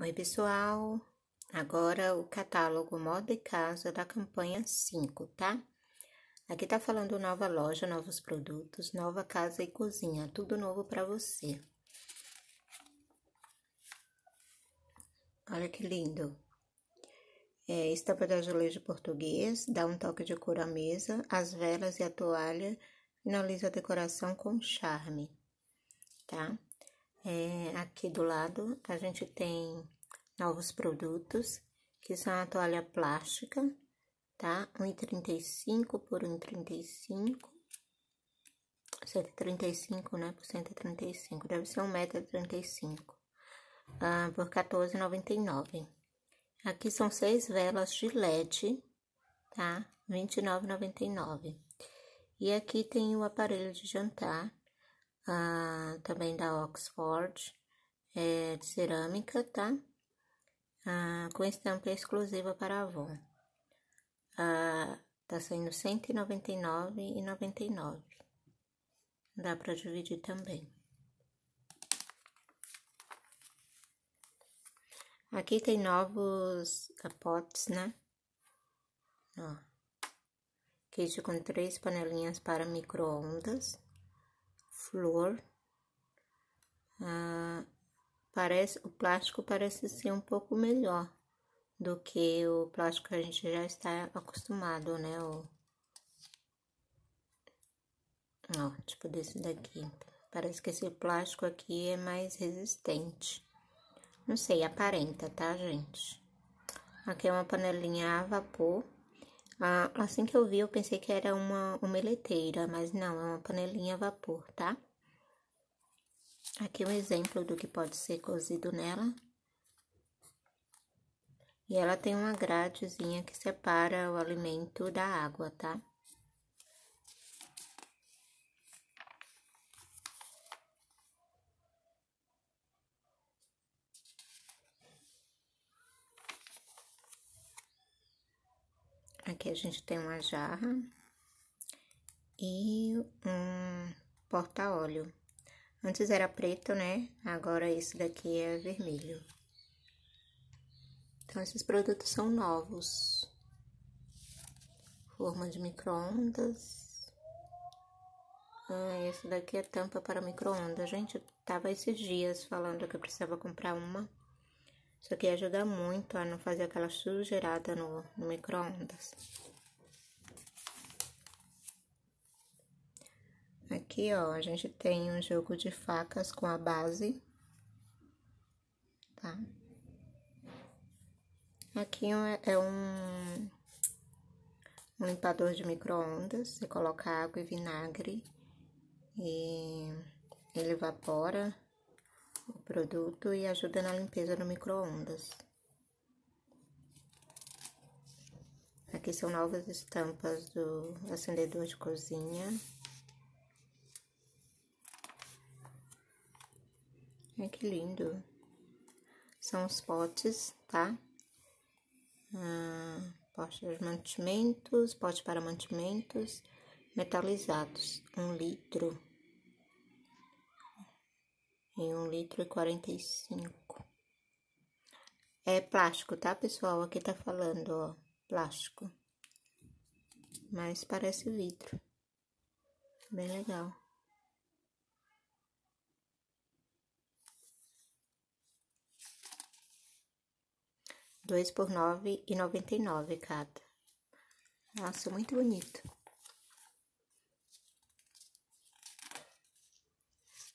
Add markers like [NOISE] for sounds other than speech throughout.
Oi, pessoal! Agora o catálogo Moda e Casa da campanha 5, tá? Aqui tá falando nova loja, novos produtos, nova casa e cozinha, tudo novo para você. Olha que lindo! É, estampa de azulejo português, dá um toque de cor à mesa, as velas e a toalha, finaliza a decoração com charme, tá? É, aqui do lado a gente tem novos produtos, que são a toalha plástica, tá? 1,35 por 1,35. 135, né? Por 135. Deve ser 1,35m. Ah, por 14,99. Aqui são seis velas de LED, tá? 29,99. E aqui tem o aparelho de jantar, ah, também da Oxford, é, de cerâmica, tá? Ah, com estampa exclusiva para Avon. Ah, tá saindo R$ 199,99. Dá para dividir também. Aqui tem novos potes, né? Ó. com três panelinhas para micro-ondas flor. Ah, parece, o plástico parece ser um pouco melhor do que o plástico que a gente já está acostumado, né? O, ó, tipo desse daqui. Parece que esse plástico aqui é mais resistente. Não sei, aparenta, tá, gente? Aqui é uma panelinha a vapor. Ah, assim que eu vi, eu pensei que era uma omeleteira, mas não, é uma panelinha a vapor, tá? Aqui é um exemplo do que pode ser cozido nela. E ela tem uma gradezinha que separa o alimento da água, tá? Aqui a gente tem uma jarra e um porta-óleo. Antes era preto, né? Agora esse daqui é vermelho. Então, esses produtos são novos. Forma de micro-ondas. Ah, esse daqui é tampa para micro-ondas. Gente, eu tava esses dias falando que eu precisava comprar uma. Isso aqui ajuda muito a não fazer aquela sujeirada no, no micro-ondas. Aqui, ó, a gente tem um jogo de facas com a base, tá? Aqui é um, um limpador de micro-ondas, você coloca água e vinagre e ele evapora produto e ajuda na limpeza no micro-ondas. Aqui são novas estampas do acendedor de cozinha. Olha que lindo. São os potes, tá? Ah, pote de mantimentos, pote para mantimentos metalizados, um litro em 1 litro e 45. É plástico, tá, pessoal? Aqui tá falando, ó, plástico. Mas parece vidro. Bem legal. Dois por nove e noventa e nove cada. Nossa, muito bonito.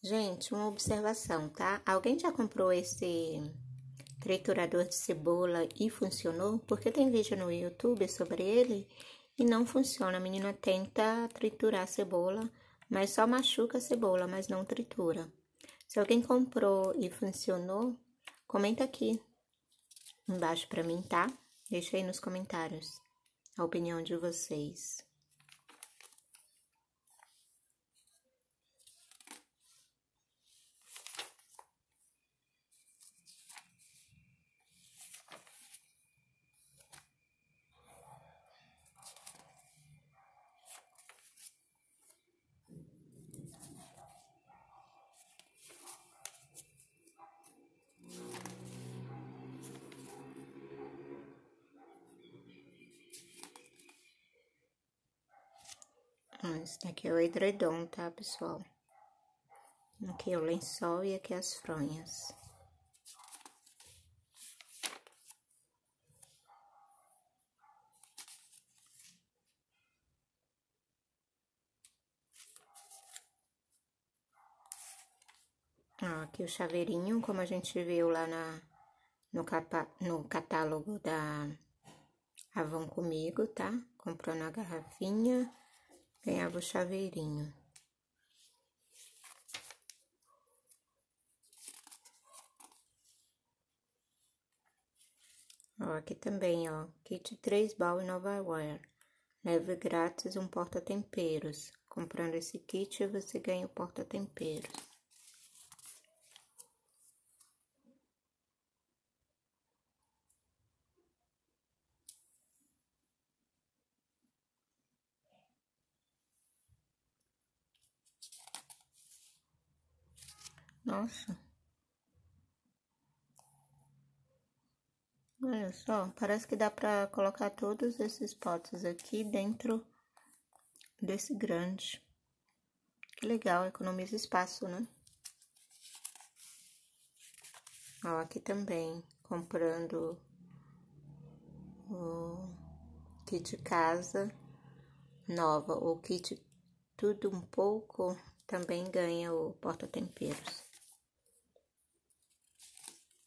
Gente, uma observação, tá? Alguém já comprou esse triturador de cebola e funcionou? Porque tem vídeo no YouTube sobre ele e não funciona. A menina tenta triturar a cebola, mas só machuca a cebola, mas não tritura. Se alguém comprou e funcionou, comenta aqui embaixo para mim, tá? Deixa aí nos comentários a opinião de vocês. Ah, daqui é o edredom, tá, pessoal? Aqui é o lençol e aqui as fronhas. Ó, aqui o chaveirinho, como a gente viu lá na, no, capa, no catálogo da Avon Comigo, tá? Comprou na garrafinha. Ganhava o chaveirinho. Ó, aqui também, ó. Kit 3 Ball Nova Wire. Leve grátis um porta-temperos. Comprando esse kit, você ganha o porta-temperos. Nossa. Olha só, parece que dá para colocar todos esses potes aqui dentro desse grande. Que legal, economiza espaço, né? Ó, aqui também, comprando o kit casa nova, ou kit tudo um pouco, também ganha o porta-temperos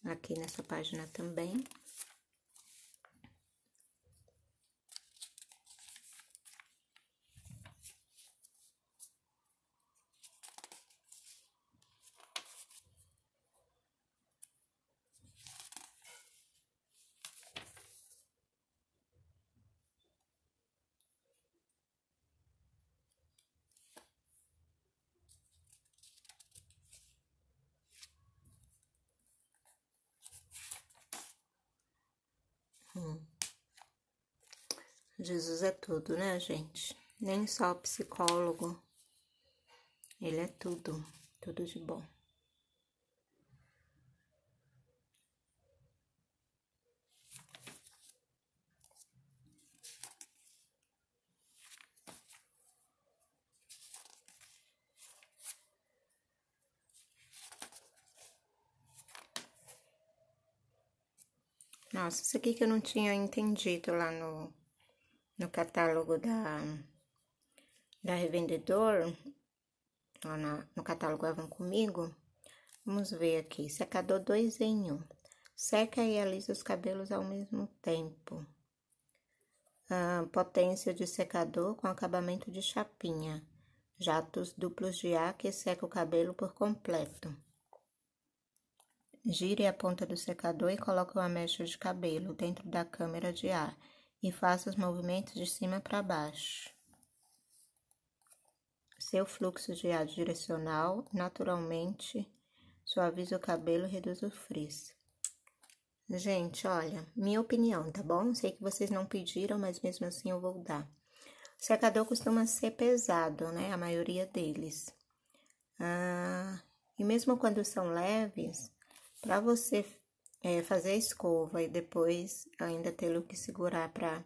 aqui nessa página também. Hum. Jesus é tudo, né, gente? Nem só psicólogo. Ele é tudo, tudo de bom. Nossa, isso aqui que eu não tinha entendido lá no, no catálogo da, da revendedor, lá na, no catálogo Avan Comigo. Vamos ver aqui, secador 2 em 1. Um. Seca e alisa os cabelos ao mesmo tempo. Ah, potência de secador com acabamento de chapinha. Jatos duplos de ar que seca o cabelo por completo. Gire a ponta do secador e coloque uma mecha de cabelo dentro da câmera de ar e faça os movimentos de cima para baixo. Seu fluxo de ar direcional naturalmente suaviza o cabelo e reduz o frizz. Gente, olha, minha opinião, tá bom? Sei que vocês não pediram, mas mesmo assim eu vou dar. O secador costuma ser pesado, né? A maioria deles. Ah, e mesmo quando são leves, para você é, fazer a escova e depois ainda ter o que segurar para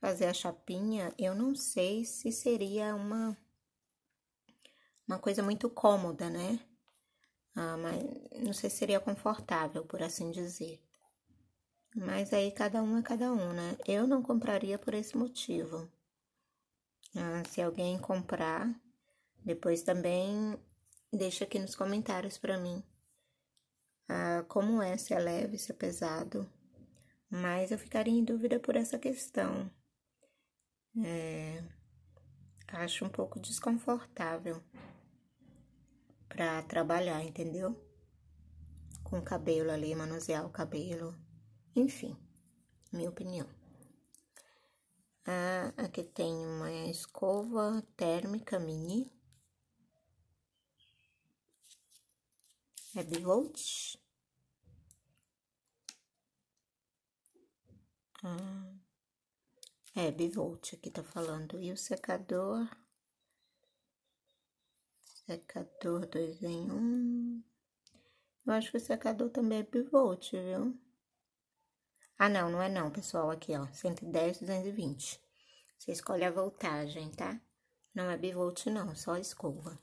fazer a chapinha, eu não sei se seria uma uma coisa muito cômoda, né? Ah, mas não sei se seria confortável, por assim dizer. Mas aí cada um é cada um, né? Eu não compraria por esse motivo. Ah, se alguém comprar, depois também deixa aqui nos comentários para mim ah, como é, se é leve, se é pesado. Mas eu ficaria em dúvida por essa questão. É, acho um pouco desconfortável para trabalhar, entendeu? Com o cabelo ali, manusear o cabelo. Enfim, minha opinião. Ah, aqui tem uma escova térmica mini. É bivolt. Ah, é, bivolt aqui tá falando. E o secador? Secador 2 em 1. Um. Eu acho que o secador também é bivolt, viu? Ah, não, não é não, pessoal. Aqui, ó, 110, 220. Você escolhe a voltagem, tá? Não é bivolt, não, só escova.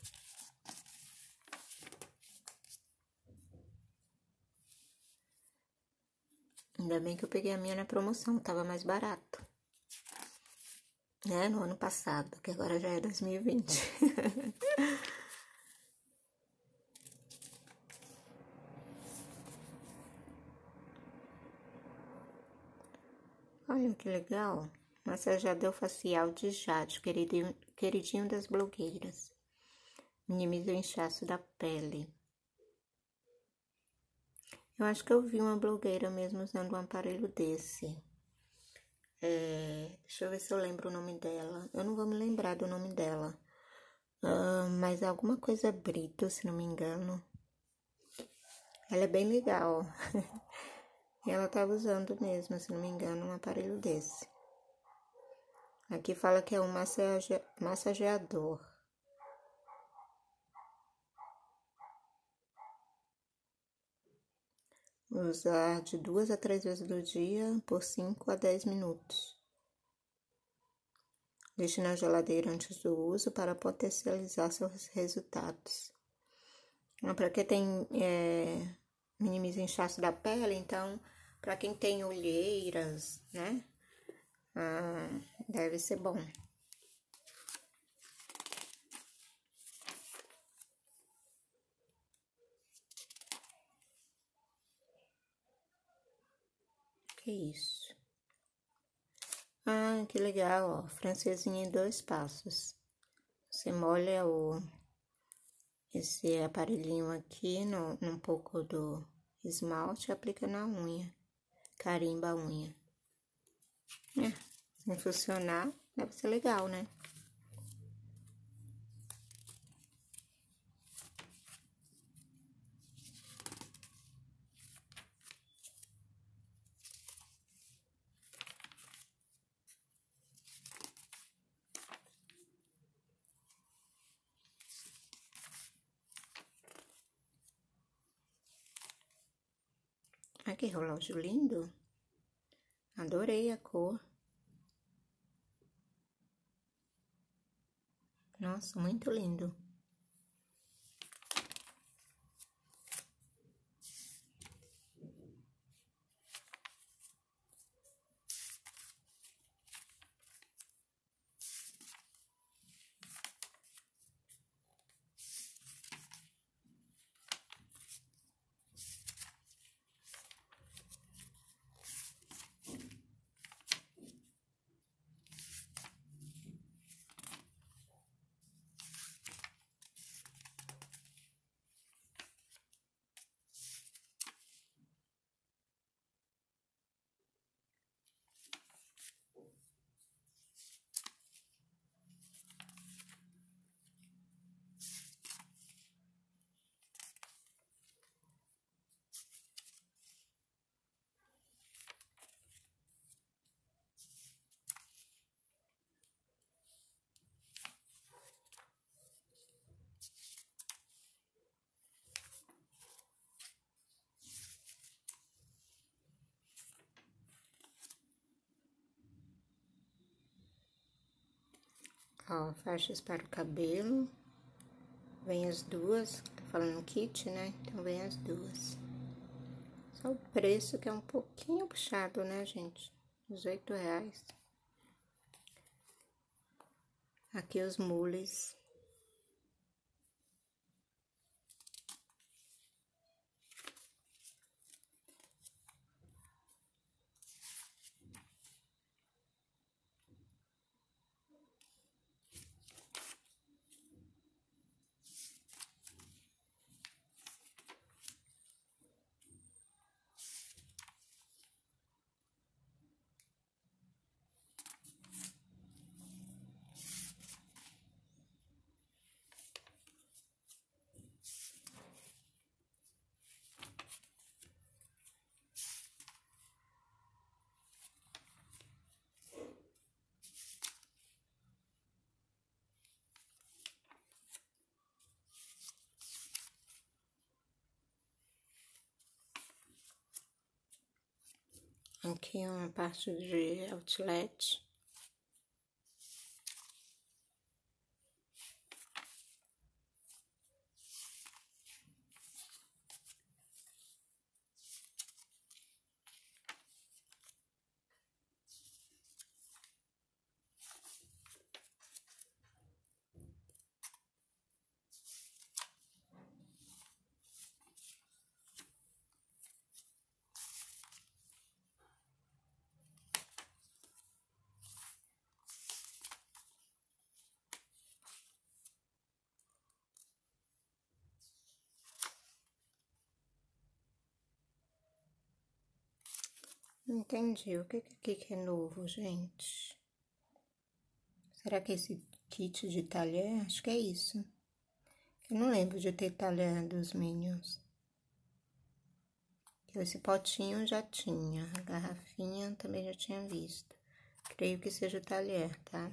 Ainda bem que eu peguei a minha na promoção, tava mais barato. Né? No ano passado, que agora já é 2020. [LAUGHS] Olha que legal. Massageador facial de Jade, queridinho, queridinho das blogueiras. Minimiza o inchaço da pele. Eu acho que eu vi uma blogueira mesmo usando um aparelho desse. É, deixa eu ver se eu lembro o nome dela. Eu não vou me lembrar do nome dela. Uh, mas alguma coisa Brito, se não me engano. Ela é bem legal. e [LAUGHS] ela tava usando mesmo, se não me engano, um aparelho desse. Aqui fala que é um massageador. Usar de duas a três vezes do dia por 5 a 10 minutos. Deixe na geladeira antes do uso para potencializar seus resultados. Para quem tem é, minimiza inchaço da pele, então, para quem tem olheiras, né? Ah, deve ser bom. que é isso? Ah, que legal, ó. Francesinha em dois passos. Você molha o esse aparelhinho aqui no, num pouco do esmalte e aplica na unha. Carimba a unha. É, se funcionar, deve ser legal, né? que relógio lindo! Adorei a cor. Nossa, muito lindo. Ó, faixas para o cabelo. Vem as duas, tá falando kit, né? Então, vem as duas. Só o preço que é um pouquinho puxado, né, gente? 18 reais. Aqui os mules. Aqui é uma parte de outlet. entendi. O que é que é novo, gente? Será que esse kit de talher? Acho que é isso. Eu não lembro de ter talher dos Minions. Esse potinho já tinha. A garrafinha também já tinha visto. Creio que seja o talher, tá?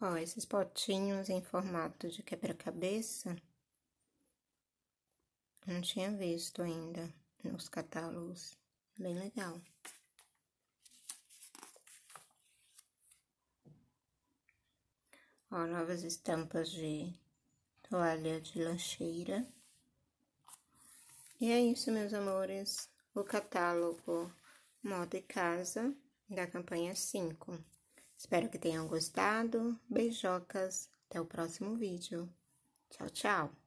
Ó, esses potinhos em formato de quebra-cabeça, não tinha visto ainda nos catálogos. Bem legal. Ó, novas estampas de toalha de lancheira. E é isso, meus amores. O catálogo Moda e Casa da campanha 5. Espero que tenham gostado. Beijocas. Até o próximo vídeo. Tchau, tchau.